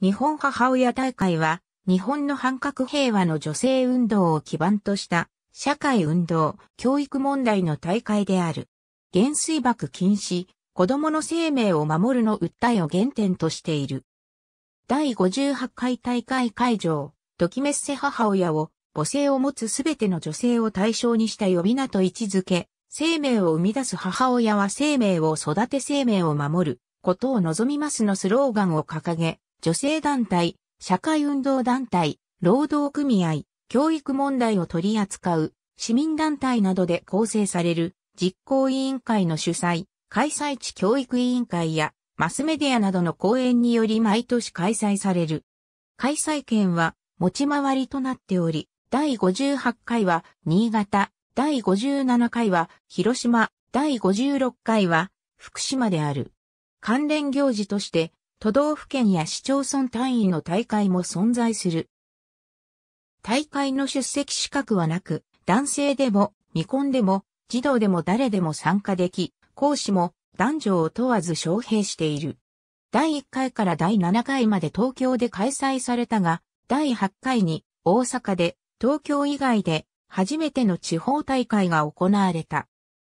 日本母親大会は、日本の反核平和の女性運動を基盤とした、社会運動、教育問題の大会である。原水爆禁止、子供の生命を守るの訴えを原点としている。第58回大会会場、ドキメッセ。母親を、母性を持つすべての女性を対象にした呼び名と位置づけ、生命を生み出す母親は生命を育て生命を守ることを望みますのスローガンを掲げ、女性団体、社会運動団体、労働組合、教育問題を取り扱う、市民団体などで構成される、実行委員会の主催、開催地教育委員会や、マスメディアなどの講演により毎年開催される。開催権は持ち回りとなっており、第58回は新潟、第57回は広島、第56回は福島である。関連行事として都道府県や市町村単位の大会も存在する。大会の出席資格はなく、男性でも、未婚でも、児童でも誰でも参加でき、講師も男女を問わず招聘している。第1回から第7回まで東京で開催されたが、第8回に大阪で、東京以外で初めての地方大会が行われた。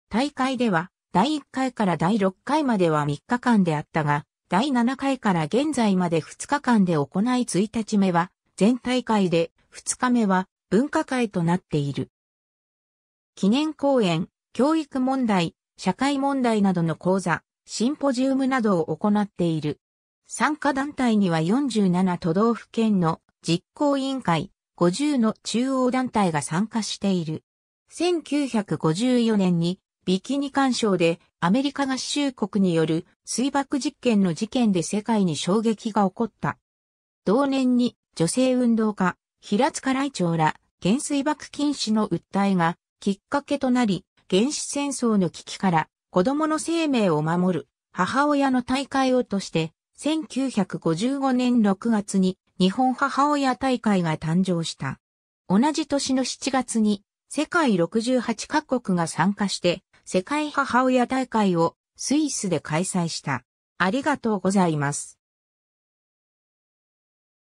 大会では、第1回から第6回までは3日間であったが、第7回から現在まで2日間で行い1日目は全大会で2日目は文化会となっている。記念講演、教育問題、社会問題などの講座、シンポジウムなどを行っている。参加団体には47都道府県の実行委員会、50の中央団体が参加している。1954年にビキニ干渉でアメリカ合衆国による水爆実験の事件で世界に衝撃が起こった。同年に女性運動家、平塚来長ら原水爆禁止の訴えがきっかけとなり、原始戦争の危機から子供の生命を守る母親の大会をとして、1955年6月に日本母親大会が誕生した。同じ年の7月に世界68カ国が参加して世界母親大会をスイスで開催した。ありがとうございます。